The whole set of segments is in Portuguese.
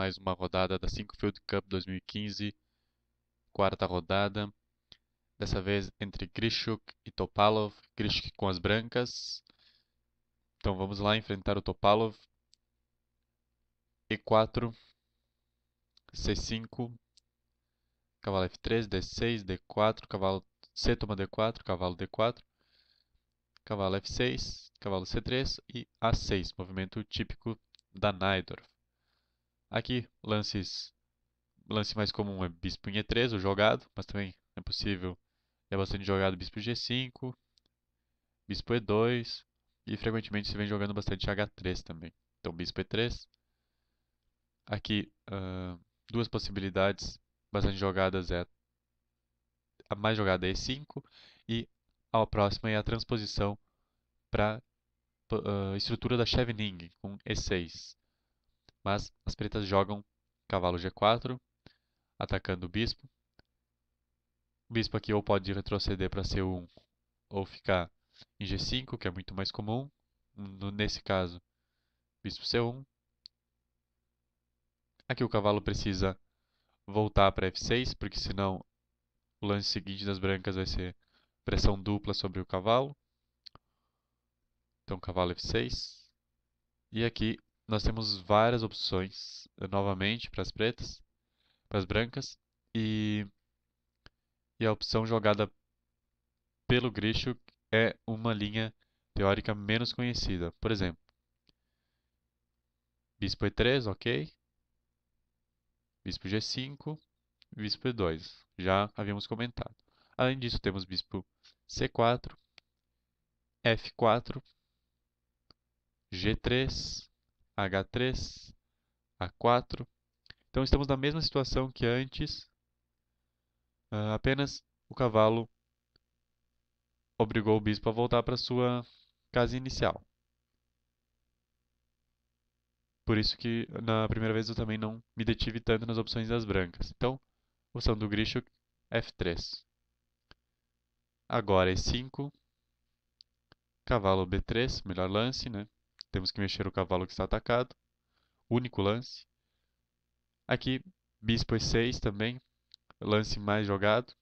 mais uma rodada da Field Cup 2015, quarta rodada. Dessa vez entre Grishuk e Topalov, Grishuk com as brancas. Então vamos lá enfrentar o Topalov. E4, C5, cavalo F3, D6, D4, cavalo C toma D4, cavalo D4, cavalo F6, cavalo C3 e A6, movimento típico da Naidorf. Aqui, lances. Lance mais comum é bispo em E3, o jogado, mas também é possível. É bastante jogado bispo G5, bispo E2, e frequentemente se vem jogando bastante H3 também. Então, bispo E3. Aqui, uh, duas possibilidades bastante jogadas é a mais jogada é E5 e a próxima é a transposição para a uh, estrutura da Chevening com E6. Mas as pretas jogam cavalo g4, atacando o bispo. O bispo aqui ou pode retroceder para c1 ou ficar em g5, que é muito mais comum. nesse caso, bispo c1. Aqui o cavalo precisa voltar para f6, porque senão o lance seguinte das brancas vai ser pressão dupla sobre o cavalo. Então cavalo f6. E aqui nós temos várias opções eh, novamente para as pretas, para as brancas e, e a opção jogada pelo Grisho é uma linha teórica menos conhecida. Por exemplo, bispo e3, ok, bispo g5, bispo e2, já havíamos comentado. Além disso, temos bispo c4, f4, g3, H3, A4. Então estamos na mesma situação que antes, ah, apenas o cavalo obrigou o bispo a voltar para sua casa inicial. Por isso que na primeira vez eu também não me detive tanto nas opções das brancas. Então, opção do Grishuk, F3. Agora E5, cavalo B3, melhor lance, né? Temos que mexer o cavalo que está atacado. Único lance. Aqui, bispo e6 também. Lance mais jogado.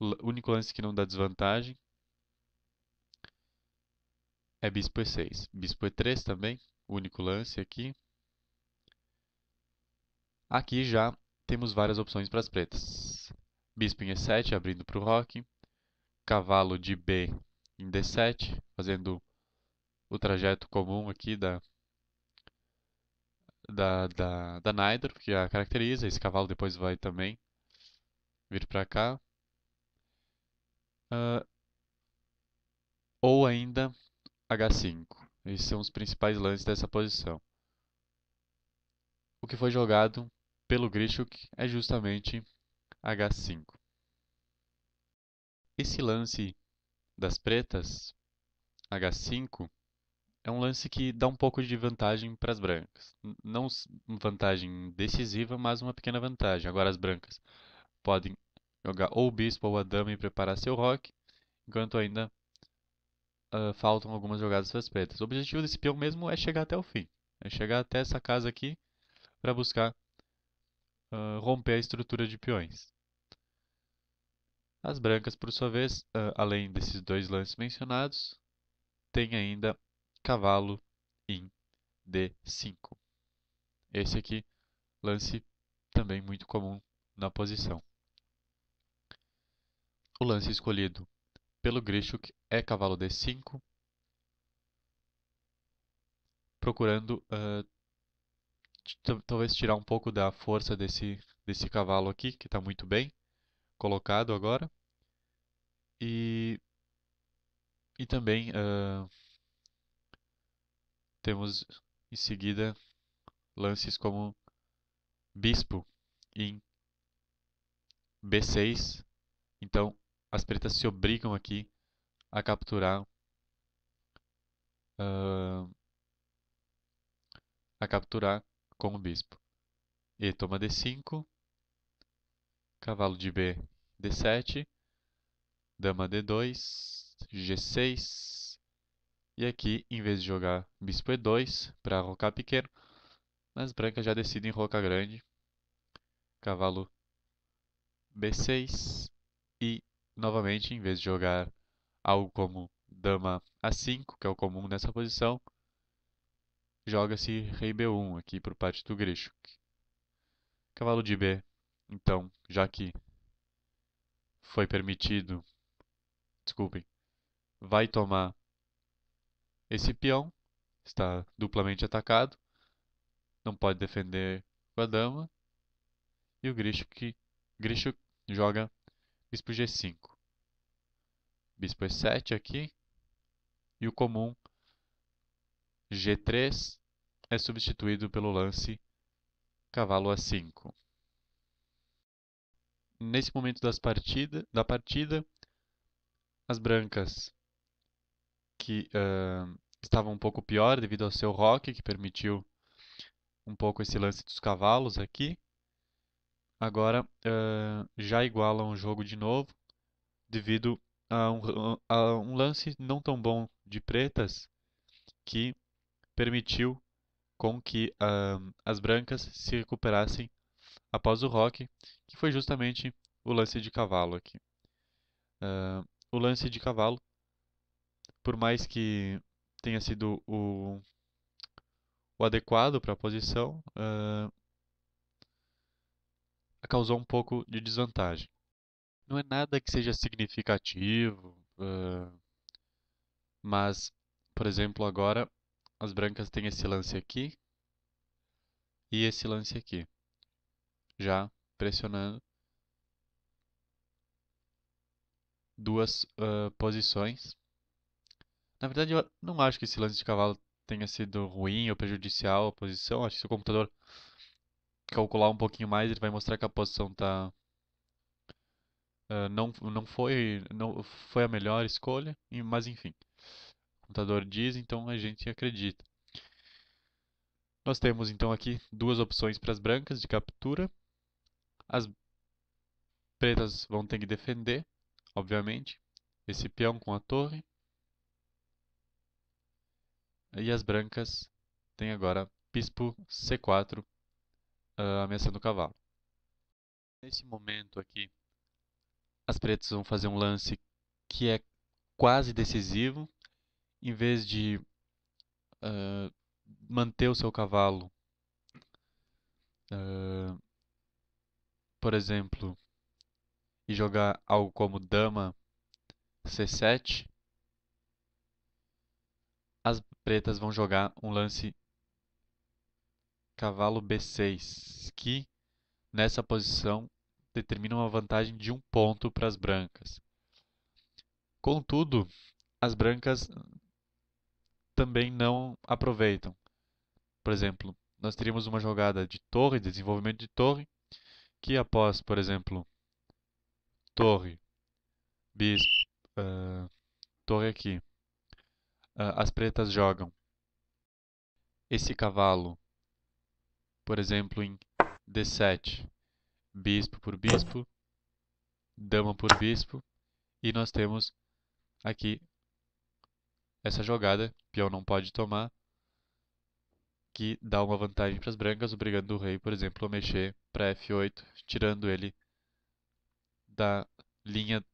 L único lance que não dá desvantagem. É bispo e6. Bispo e3 também. Único lance aqui. Aqui já temos várias opções para as pretas. Bispo em E7, abrindo para o rock. Cavalo de B em D7, fazendo o trajeto comum aqui da, da, da, da Nidor, que a caracteriza. Esse cavalo depois vai também vir para cá. Uh, ou ainda H5. Esses são os principais lances dessa posição. O que foi jogado pelo Grishuk é justamente H5. Esse lance das pretas, H5, é um lance que dá um pouco de vantagem para as brancas. Não vantagem decisiva, mas uma pequena vantagem. Agora as brancas podem jogar ou o bispo ou a dama e preparar seu rock, enquanto ainda uh, faltam algumas jogadas para as pretas. O objetivo desse peão mesmo é chegar até o fim. É chegar até essa casa aqui para buscar uh, romper a estrutura de peões. As brancas, por sua vez, uh, além desses dois lances mencionados, tem ainda cavalo em D5. Esse aqui, lance também muito comum na posição. O lance escolhido pelo Grishuk é cavalo D5, procurando uh, talvez tirar um pouco da força desse, desse cavalo aqui, que está muito bem colocado agora. E, e também uh, temos em seguida lances como bispo em b6. Então, as pretas se obrigam aqui a capturar uh, a capturar com o bispo. E toma d5, cavalo de b d7, dama d2, g6, e aqui, em vez de jogar bispo e2 para rocar pequeno, as brancas já decidem rocar grande. Cavalo b6 e, novamente, em vez de jogar algo como dama a5, que é o comum nessa posição, joga-se rei b1 aqui para o pátio do grishuk, Cavalo de b, então, já que foi permitido, desculpem, vai tomar esse peão está duplamente atacado, não pode defender com a dama, e o Grisho, que, Grisho joga bispo g5. Bispo e7 aqui, e o comum g3 é substituído pelo lance cavalo a5. Nesse momento das partida, da partida, as brancas que uh, estava um pouco pior devido ao seu rock, que permitiu um pouco esse lance dos cavalos aqui. Agora uh, já igualam o jogo de novo, devido a um, a um lance não tão bom de pretas que permitiu com que uh, as brancas se recuperassem após o rock, que foi justamente o lance de cavalo aqui. Uh, o lance de cavalo por mais que tenha sido o, o adequado para a posição, uh, causou um pouco de desvantagem. Não é nada que seja significativo, uh, mas, por exemplo, agora as brancas têm esse lance aqui e esse lance aqui, já pressionando duas uh, posições na verdade, eu não acho que esse lance de cavalo tenha sido ruim ou prejudicial à posição. Acho que se o computador calcular um pouquinho mais, ele vai mostrar que a posição tá uh, não não foi não foi a melhor escolha, mas enfim. O computador diz, então a gente acredita. Nós temos então aqui duas opções para as brancas de captura. As pretas vão ter que defender, obviamente, esse peão com a torre e as brancas têm agora bispo C4 uh, ah, ameaçando o cavalo. Nesse momento aqui, as pretas vão fazer um lance que é quase decisivo. Em vez de uh, manter o seu cavalo, uh, por exemplo, e jogar algo como dama C7, pretas vão jogar um lance cavalo b6, que nessa posição determina uma vantagem de um ponto para as brancas. Contudo, as brancas também não aproveitam. Por exemplo, nós teríamos uma jogada de torre, desenvolvimento de torre, que após, por exemplo, torre, bispo, uh, torre aqui, ah, as pretas jogam. Esse cavalo, por exemplo, em D7, bispo por bispo, dama por bispo, e nós temos aqui essa jogada, peão não pode tomar, que dá uma vantagem para as brancas, obrigando o rei, por exemplo, a mexer para F8, tirando ele da linha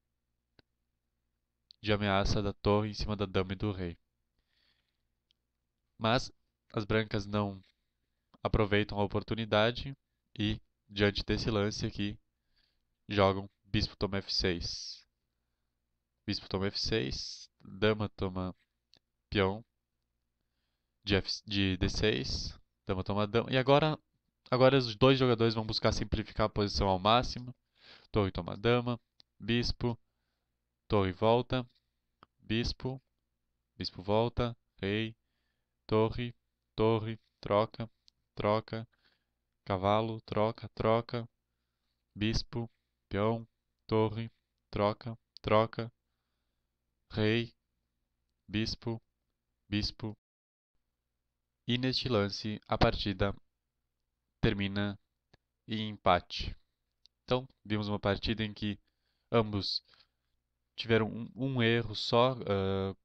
de ameaça da torre em cima da dama e do rei. Mas as brancas não aproveitam a oportunidade e, diante desse lance aqui, jogam bispo toma f6. Bispo toma f6, dama toma peão de, F, de d6, dama toma dama. E agora, agora os dois jogadores vão buscar simplificar a posição ao máximo. Torre toma dama, bispo, torre volta, bispo, bispo volta, rei, torre, torre, troca, troca, cavalo, troca, troca, bispo, peão, torre, troca, troca, rei, bispo, bispo. E neste lance a partida termina em empate. Então, vimos uma partida em que ambos tiveram um, um erro só, uh,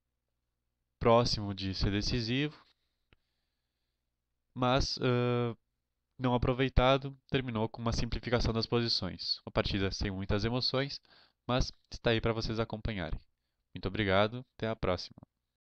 próximo de ser decisivo, mas uh, não aproveitado, terminou com uma simplificação das posições. Uma partida sem muitas emoções, mas está aí para vocês acompanharem. Muito obrigado, até a próxima.